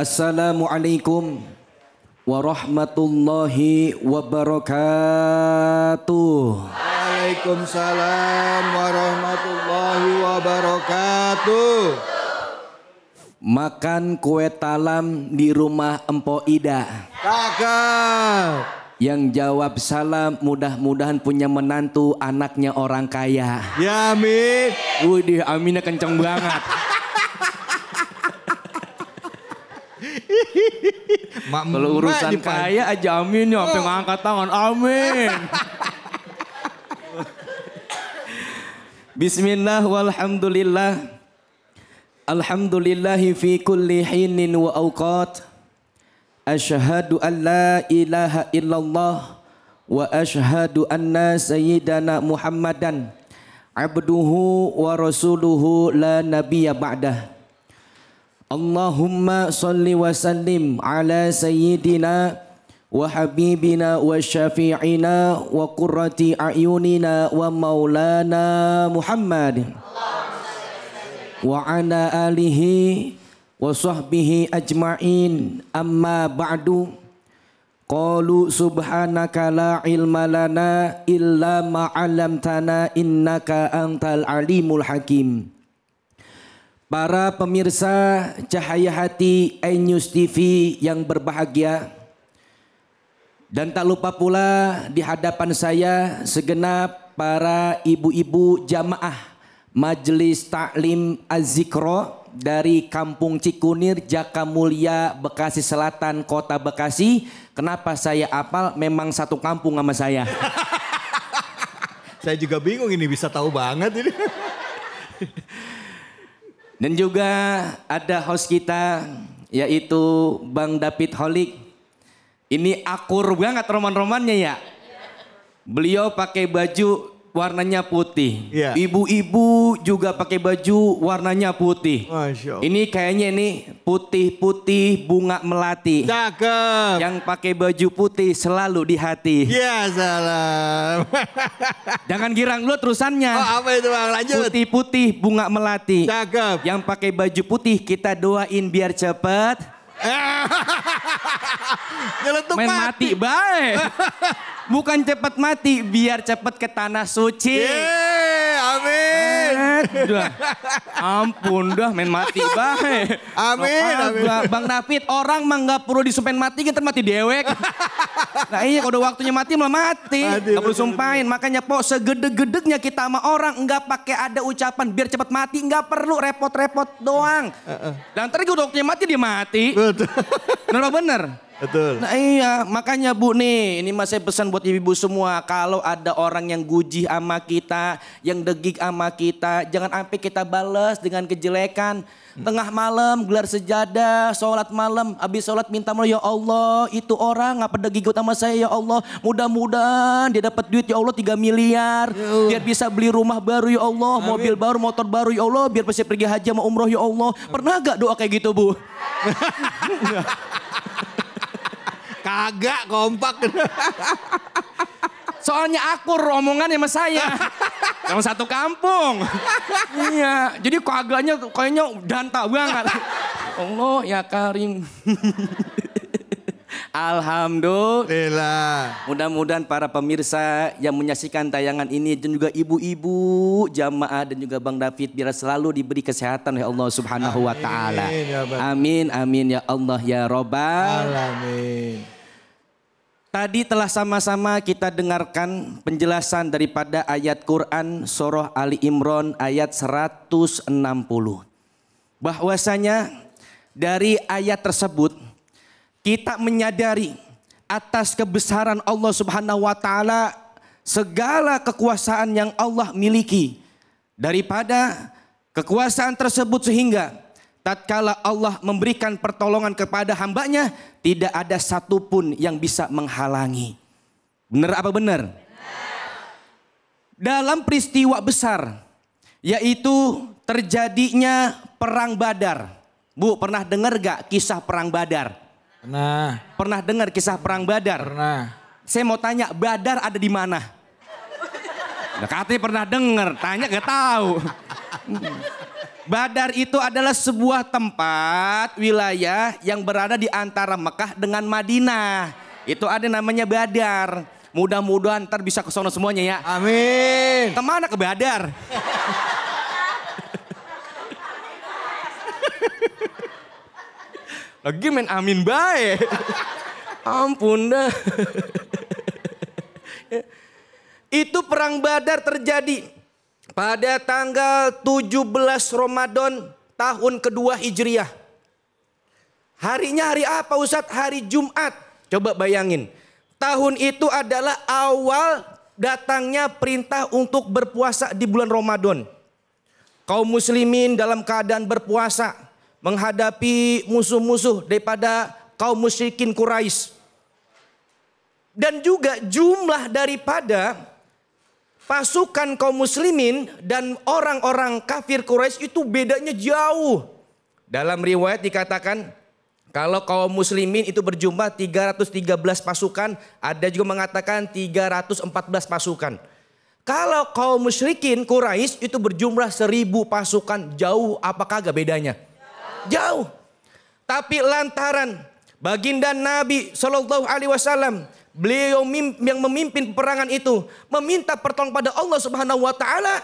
Assalamualaikum warahmatullahi wabarakatuh. Waalaikumsalam warahmatullahi wabarakatuh. Makan kue talam di rumah Empo Ida. Kakak. Yang jawab salam mudah-mudahan punya menantu anaknya orang kaya. Ya amin. Wih, aminnya kenceng banget. Kalau urusan kaya aja ah, amin ya, sampai oh. ngangkat tangan amin. Bismillah walhamdulillah. Alhamdulillahi fi kulli hinin wa awqat. Ashhadu an la ilaha illallah wa ashhadu anna sayyidana Muhammadan abduhu wa rasuluhu la nabiyya ba'dah. اللهم صل وسلم على سيدنا وحبيبنا وشفيعنا وقرة أعيننا ومولانا محمد وعلى آله وصحبه أجمعين أما بعد قالوا سبحانك لا علم لنا إلا ما علمتنا إنك أنت العليم الحكيم Para pemirsa Cahaya Hati iNews TV yang berbahagia. Dan tak lupa pula di hadapan saya segenap para ibu-ibu jamaah Majelis Taklim Azikro dari Kampung Cikunir, Jakamulia, Bekasi Selatan, Kota Bekasi. Kenapa saya apal? Memang satu kampung sama saya. saya juga bingung ini bisa tahu banget ini. Dan juga ada host kita yaitu Bang David Holik. Ini akur banget roman-romannya ya. Beliau pakai baju warnanya putih. ibu iya. Ibu-ibu juga pakai baju warnanya putih. Masya Ini kayaknya ini putih-putih bunga melati. Cakep. Yang pakai baju putih selalu di hati. Iya salam. Jangan girang lu terusannya. Oh apa itu bang lanjut. Putih-putih bunga melati. Cakep. Yang pakai baju putih kita doain biar cepet. Eh, Main mati, mati baik. Bukan cepat mati, biar cepat ke tanah suci. Yeay, amin. Udah. Eh, Ampun, dah main mati bae. Amin, no, amin. Bang, bang David, orang mah nggak perlu disumpahin mati, kita mati dewek. nah iya, kalau udah waktunya mati malah mati. nggak perlu sumpahin. Makanya po, segede-gedegnya kita sama orang nggak pakai ada ucapan biar cepat mati, nggak perlu repot-repot doang. Eh, eh. Dan tadi udah waktunya mati dia mati. Betul. Bener bener? Betul. Nah iya, makanya Bu nih, ini mas saya pesan buat ibu-ibu semua, kalau ada orang yang gujih sama kita, yang degik sama kita, jangan sampai kita balas dengan kejelekan. Hmm. Tengah malam gelar sejadah, sholat malam, habis sholat minta malu ya Allah, itu orang apa gue sama saya ya Allah, mudah-mudahan dia dapat duit ya Allah 3 miliar, ya biar bisa beli rumah baru ya Allah, Amin. mobil baru, motor baru ya Allah, biar bisa pergi haji sama umroh ya Allah. Pernah gak doa kayak gitu Bu? Kagak kompak. Soalnya akur ya sama saya. Yang satu kampung. iya, jadi kagaknya kayaknya danta banget. Allah ya Karim. Alhamdulillah. Mudah-mudahan para pemirsa yang menyaksikan tayangan ini dan juga ibu-ibu jamaah dan juga Bang David biar selalu diberi kesehatan oleh Allah Subhanahu wa taala. Ya amin amin ya Allah ya robbal alamin. Tadi telah sama-sama kita dengarkan penjelasan daripada ayat Quran surah Ali Imran ayat 160. Bahwasanya dari ayat tersebut kita menyadari atas kebesaran Allah Subhanahu wa taala segala kekuasaan yang Allah miliki daripada kekuasaan tersebut sehingga tatkala Allah memberikan pertolongan kepada hambanya tidak ada satupun yang bisa menghalangi. Benar apa benar? Dalam peristiwa besar yaitu terjadinya perang Badar. Bu, pernah dengar gak kisah perang Badar? Pernah. Pernah dengar kisah perang Badar? Pernah. Saya mau tanya, Badar ada di mana? Nah, katanya pernah dengar, tanya gak tahu. Badar itu adalah sebuah tempat, wilayah yang berada di antara Mekah dengan Madinah. Itu ada namanya Badar. Mudah-mudahan ntar bisa ke sana semuanya ya. Amin. Kemana ke Badar? Lagi main amin baik. Ampun dah. Itu perang Badar terjadi pada tanggal 17 Ramadan tahun kedua Hijriah. Harinya hari apa Ustadz? Hari Jumat. Coba bayangin. Tahun itu adalah awal datangnya perintah untuk berpuasa di bulan Ramadan. Kaum muslimin dalam keadaan berpuasa menghadapi musuh-musuh daripada kaum musyrikin Quraisy. Dan juga jumlah daripada pasukan kaum muslimin dan orang-orang kafir Quraisy itu bedanya jauh. Dalam riwayat dikatakan kalau kaum muslimin itu berjumlah 313 pasukan, ada juga mengatakan 314 pasukan. Kalau kaum musyrikin Quraisy itu berjumlah 1000 pasukan, jauh apakah kagak bedanya? Jauh. Tapi lantaran baginda Nabi Shallallahu Alaihi Wasallam beliau yang memimpin peperangan itu meminta pertolongan pada Allah Subhanahu Wa Taala.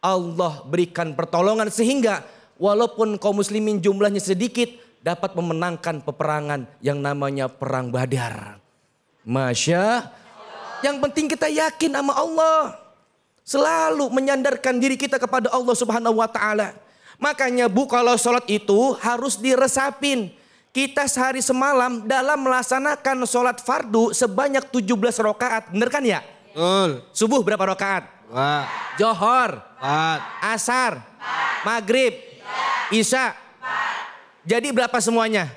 Allah berikan pertolongan sehingga walaupun kaum muslimin jumlahnya sedikit dapat memenangkan peperangan yang namanya perang Badar. Masya yang penting kita yakin sama Allah. Selalu menyandarkan diri kita kepada Allah Subhanahu wa taala. Makanya bu kalau sholat itu harus diresapin. Kita sehari semalam dalam melaksanakan sholat fardu sebanyak 17 rokaat. Bener kan ya? Betul. Subuh berapa rokaat? Dua. Johor. Empat. Asar. Empat. Maghrib. Empat. Isya. Empat. Jadi berapa semuanya?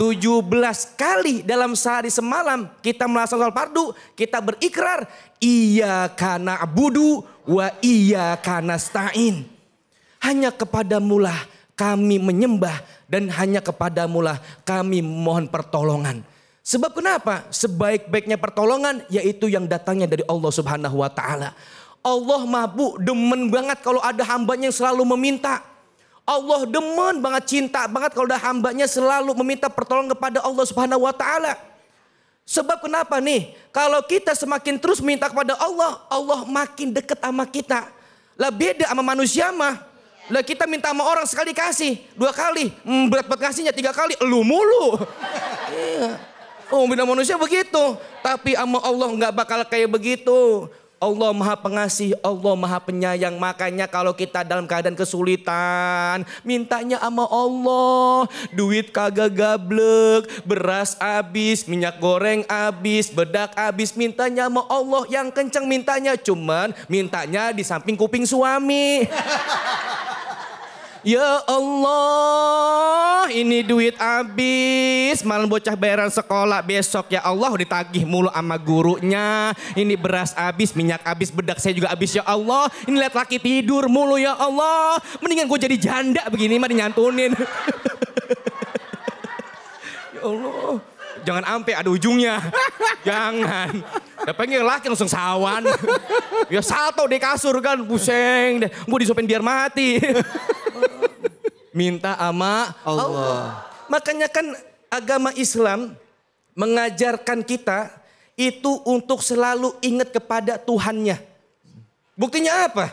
17 kali dalam sehari semalam kita melaksanakan sholat fardu, kita berikrar iya karena abudu wa iya karena stain hanya kepadamulah kami menyembah dan hanya kepadamulah kami mohon pertolongan. Sebab kenapa? Sebaik-baiknya pertolongan yaitu yang datangnya dari Allah Subhanahu wa taala. Allah mampu demen banget kalau ada hambanya yang selalu meminta. Allah demen banget cinta banget kalau ada hambanya selalu meminta pertolongan kepada Allah Subhanahu wa taala. Sebab kenapa nih? Kalau kita semakin terus minta kepada Allah, Allah makin dekat sama kita. Lah beda sama manusia mah. Lah kita minta sama orang sekali kasih, dua kali, hmm, berat banget kasihnya tiga kali, lu mulu. Iya. Oh, bina manusia begitu, tapi ama Allah nggak bakal kayak begitu. Allah Maha Pengasih, Allah Maha Penyayang. Makanya kalau kita dalam keadaan kesulitan, mintanya ama Allah. Duit kagak gablek, beras abis minyak goreng abis bedak abis mintanya sama Allah. Yang kenceng mintanya cuman mintanya di samping kuping suami. Ya Allah, ini duit habis. Malam bocah bayaran sekolah besok ya Allah ditagih mulu sama gurunya. Ini beras habis, minyak habis, bedak saya juga habis ya Allah. Ini lihat laki tidur mulu ya Allah. Mendingan gue jadi janda begini mah dinyantunin. ya Allah, jangan ampe ada ujungnya. jangan. Ya pengen laki langsung sawan. ya salto di kasur kan, buseng deh. mau disopin biar mati. Minta ama Allah. Allah. Makanya kan agama Islam mengajarkan kita itu untuk selalu ingat kepada Tuhannya. Buktinya apa?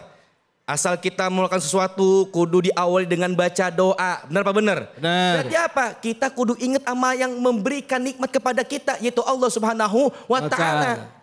Asal kita melakukan sesuatu kudu diawali dengan baca doa. Benar apa benar? Benar. Berarti apa? Kita kudu ingat sama yang memberikan nikmat kepada kita yaitu Allah Subhanahu wa taala.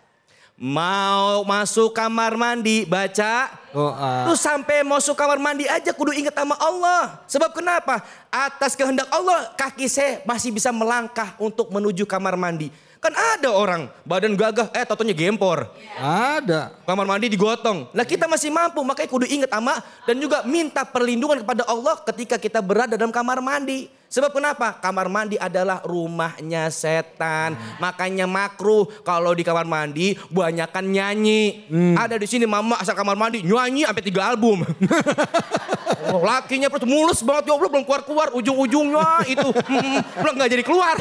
Mau masuk kamar mandi baca doa. Tuh sampai masuk kamar mandi aja kudu ingat sama Allah. Sebab kenapa? Atas kehendak Allah kaki saya masih bisa melangkah untuk menuju kamar mandi. Kan ada orang badan gagah, eh tatonya gempor. Ada. Kamar mandi digotong. Nah kita masih mampu, makanya kudu ingat ama dan juga minta perlindungan kepada Allah ketika kita berada dalam kamar mandi. Sebab kenapa? Kamar mandi adalah rumahnya setan. Hmm. Makanya makruh kalau di kamar mandi banyakkan nyanyi. Hmm. Ada di sini mama asal kamar mandi nyanyi sampai tiga album. oh, lakinya terus mulus banget ya Allah belum keluar-keluar ujung-ujungnya itu hmm, hmm, hmm belum nggak jadi keluar.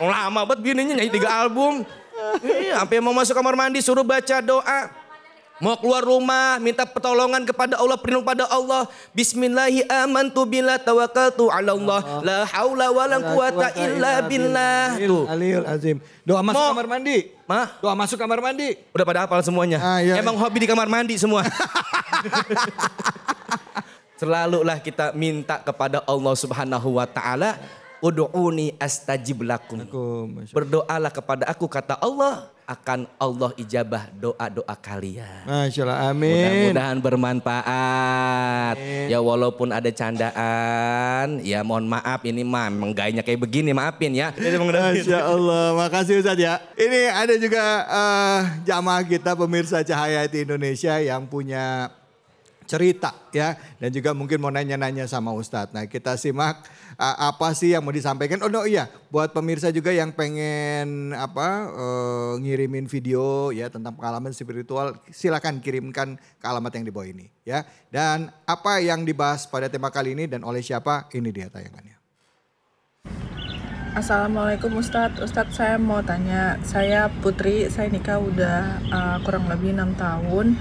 Lama banget bininya nyanyi tiga album. Iya, sampai mau masuk kamar mandi suruh baca doa. Mau keluar rumah, minta pertolongan kepada Allah, perlindung pada Allah. Bismillahi amantu bila tawakkaltu ala Allah. La haula quwata illa billah. Tuh. Alil azim. Doa masuk kamar mandi. Ma? Doa masuk kamar mandi. Udah pada hafal semuanya. Ah, iya. Emang hobi di kamar mandi semua. Selalulah kita minta kepada Allah Subhanahu wa taala Udu'uni astajib lakum. Berdoalah kepada aku kata Allah akan Allah ijabah doa-doa kalian. Masya Allah, amin. Mudah-mudahan bermanfaat. Amin. Ya walaupun ada candaan, ya mohon maaf ini mah memang kayak begini, maafin ya. Masya Allah, makasih Ustaz ya. Ini ada juga uh, jamaah kita pemirsa Cahaya di Indonesia yang punya cerita ya dan juga mungkin mau nanya-nanya sama Ustadz. Nah kita simak uh, apa sih yang mau disampaikan. Oh no iya buat pemirsa juga yang pengen apa uh, ngirimin video ya tentang pengalaman spiritual silakan kirimkan ke alamat yang di bawah ini ya. Dan apa yang dibahas pada tema kali ini dan oleh siapa ini dia tayangannya. Assalamualaikum Ustadz, Ustadz saya mau tanya, saya Putri, saya nikah udah uh, kurang lebih enam tahun,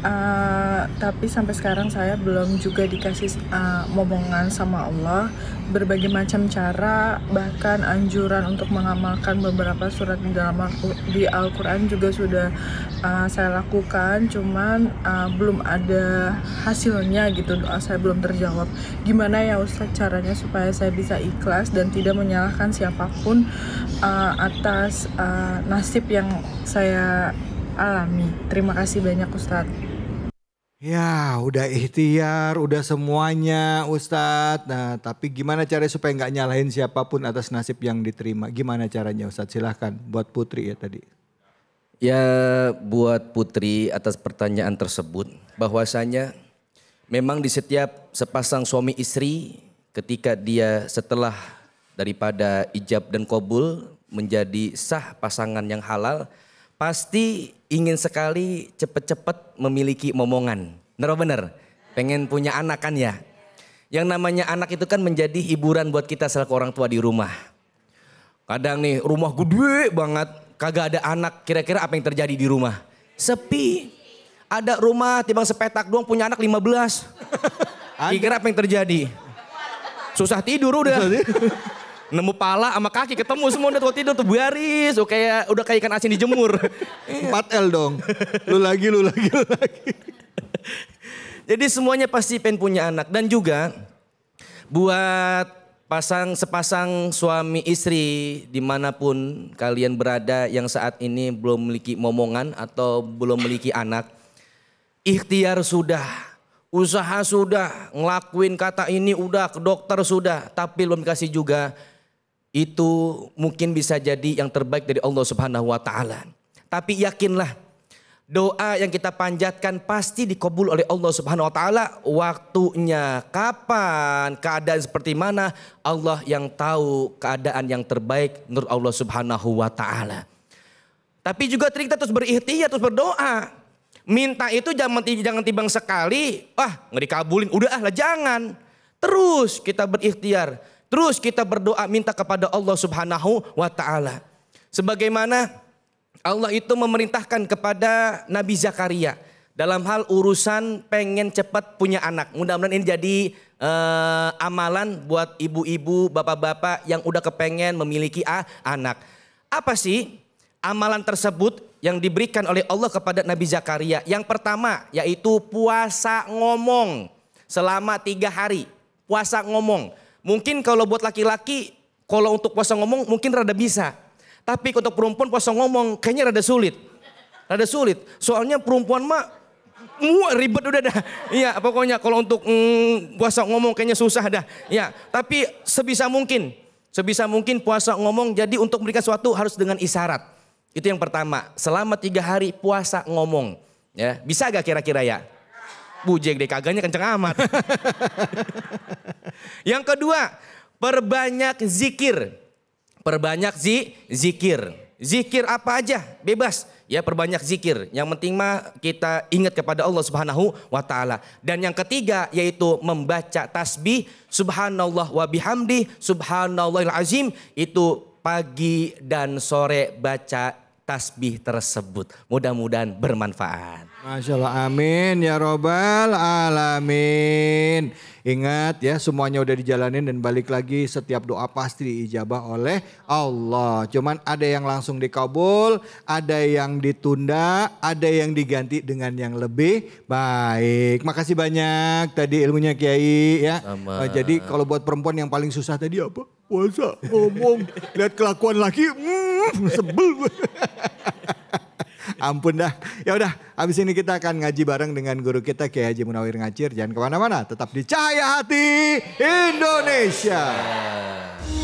Eh, tapi sampai sekarang saya belum juga dikasih uh, momongan sama Allah berbagai macam cara bahkan anjuran untuk mengamalkan beberapa surat di dalam di Al-Qur'an juga sudah uh, saya lakukan cuman uh, belum ada hasilnya gitu doa saya belum terjawab gimana ya Ustaz caranya supaya saya bisa ikhlas dan tidak menyalahkan siapapun uh, atas uh, nasib yang saya alami terima kasih banyak Ustadz Ya udah ikhtiar, udah semuanya Ustadz. Nah tapi gimana cara supaya nggak nyalahin siapapun atas nasib yang diterima. Gimana caranya Ustadz silahkan buat Putri ya tadi. Ya buat Putri atas pertanyaan tersebut bahwasanya memang di setiap sepasang suami istri ketika dia setelah daripada ijab dan kobul menjadi sah pasangan yang halal pasti ingin sekali cepet-cepet memiliki momongan. Bener bener? Pengen punya anak kan ya? Yang namanya anak itu kan menjadi hiburan buat kita selaku orang tua di rumah. Kadang nih rumah gede banget, kagak ada anak, kira-kira apa yang terjadi di rumah? Sepi. Ada rumah timbang sepetak doang punya anak 15. Kira-kira apa yang terjadi? Susah tidur udah. nemu pala sama kaki ketemu semua udah tua tidur tuh baris tuh kayak udah kayak ikan asin dijemur 4L dong lu lagi lu lagi lu lagi jadi semuanya pasti pengen punya anak dan juga buat pasang sepasang suami istri dimanapun kalian berada yang saat ini belum memiliki momongan atau belum memiliki anak ikhtiar sudah usaha sudah ngelakuin kata ini udah ke dokter sudah tapi belum dikasih juga itu mungkin bisa jadi yang terbaik dari Allah Subhanahu wa taala. Tapi yakinlah doa yang kita panjatkan pasti dikabul oleh Allah Subhanahu wa taala waktunya kapan keadaan seperti mana Allah yang tahu keadaan yang terbaik menurut Allah Subhanahu wa taala tapi juga kita terus berikhtiar terus berdoa minta itu jangan jangan timbang sekali wah nggak dikabulin udah ah lah jangan terus kita berikhtiar Terus kita berdoa minta kepada Allah Subhanahu wa taala. Sebagaimana Allah itu memerintahkan kepada Nabi Zakaria dalam hal urusan pengen cepat punya anak. Mudah-mudahan ini jadi uh, amalan buat ibu-ibu, bapak-bapak yang udah kepengen memiliki uh, anak. Apa sih amalan tersebut yang diberikan oleh Allah kepada Nabi Zakaria. Yang pertama yaitu puasa ngomong selama tiga hari. Puasa ngomong. Mungkin kalau buat laki-laki, kalau untuk puasa ngomong mungkin rada bisa. Tapi untuk perempuan puasa ngomong kayaknya rada sulit. Rada sulit. Soalnya perempuan mah Muah ribet udah dah. Iya, pokoknya kalau untuk mm, puasa ngomong kayaknya susah dah. Iya. tapi sebisa mungkin, sebisa mungkin puasa ngomong. Jadi untuk memberikan sesuatu harus dengan isyarat. Itu yang pertama. Selama tiga hari puasa ngomong. Ya, bisa gak kira-kira ya? Bujek deh kagaknya kenceng amat. yang kedua, perbanyak zikir. Perbanyak zi, zikir. Zikir apa aja, bebas. Ya perbanyak zikir. Yang penting mah kita ingat kepada Allah Subhanahu wa taala. Dan yang ketiga yaitu membaca tasbih subhanallah wa bihamdi Subhanallah azim itu pagi dan sore baca tasbih tersebut. Mudah-mudahan bermanfaat. Masya Allah, amin ya robbal alamin. Ingat ya semuanya udah dijalanin dan balik lagi setiap doa pasti diijabah oleh Allah. Cuman ada yang langsung dikabul, ada yang ditunda, ada yang diganti dengan yang lebih baik. Makasih banyak tadi ilmunya Kiai ya. Sama. Eh, jadi kalau buat perempuan yang paling susah tadi apa? Puasa, ngomong, lihat kelakuan lagi. Hmm Hmm, sebel gue. Ampun dah. Ya udah, habis ini kita akan ngaji bareng dengan guru kita Kiai Haji Munawir Ngacir. Jangan kemana-mana, tetap di Cahaya Hati Indonesia.